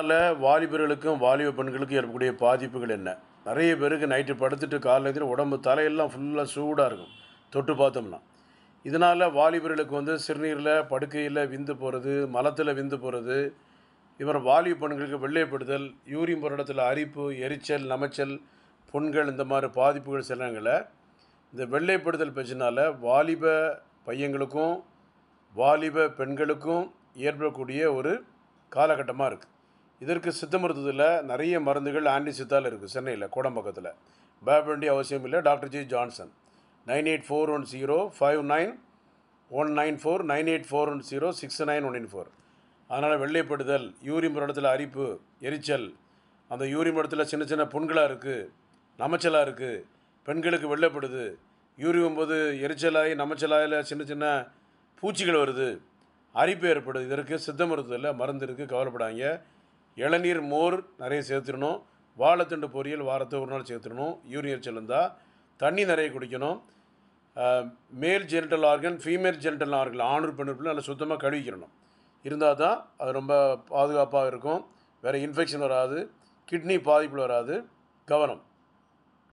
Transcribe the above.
அதனால் வாலிபர்களுக்கும் வாலிப பெண்களுக்கும் ஏற்படக்கூடிய பாதிப்புகள் என்ன நிறைய பேருக்கு நைட்டு படுத்துட்டு காலையில் உடம்பு தலையெல்லாம் ஃபுல்லாக சூடாக இருக்கும் தொட்டு பார்த்தோம்னா இதனால் வாலிபர்களுக்கு வந்து சிறுநீரில் படுக்கையில் விந்து போகிறது மலத்தில் விந்து போகிறது இவர் வாலிப பெண்களுக்கு வெள்ளைப்படுதல் யூரியம் போராட்டத்தில் அரிப்பு எரிச்சல் நமைச்சல் புண்கள் இந்த மாதிரி பாதிப்புகள் சிலங்களை இந்த வெள்ளைப்படுதல் பிரச்சினால வாலிப பையங்களுக்கும் வாலிப பெண்களுக்கும் ஏற்படக்கூடிய ஒரு காலகட்டமாக இருக்குது இதற்கு சித்த மருத்துவத்தில் நிறைய மருந்துகள் சித்தால் இருக்குது சென்னையில் கோடம்பக்கத்தில் பயப்பட வேண்டிய அவசியம் இல்லை doctor G Johnson nine eight four one zero five nine one nine four nine eight four one zero six nine one nine four அதனால் வெள்ளைப்படுதல் யூரியம் இடத்துல அரிப்பு எரிச்சல் அந்த யூரியம் இடத்துல சின்ன சின்ன புண்களாக இருக்குது நமச்சலாக இருக்குது பெண்களுக்கு வெள்ளைப்படுது யூரியம் போது எரிச்சலாகி நமச்சலாயில் சின்ன சின்ன பூச்சிகள் வருது அரிப்பு ஏற்படுது இதற்கு சித்த மருத்துவத்தில் மருந்து இருக்குது கவலைப்படாங்க இளநீர் மோர் நிறைய சேர்த்துடணும் வாழைத்தண்டு பொரியல் வாரத்தை ஒரு நாள் சேர்த்துடணும் யூரியர் செல்லுந்தா தண்ணி நிறைய குடிக்கணும் மேல் genital organ female genital organ ஆணூர் பெண்ணுப்பில் நல்லா சுத்தமாக கழுவிக்கிறணும் இருந்தால் தான் அது ரொம்ப பாதுகாப்பாக இருக்கும் வேறு இன்ஃபெக்ஷன் வராது கிட்னி பாதிப்பில் வராது கவனம்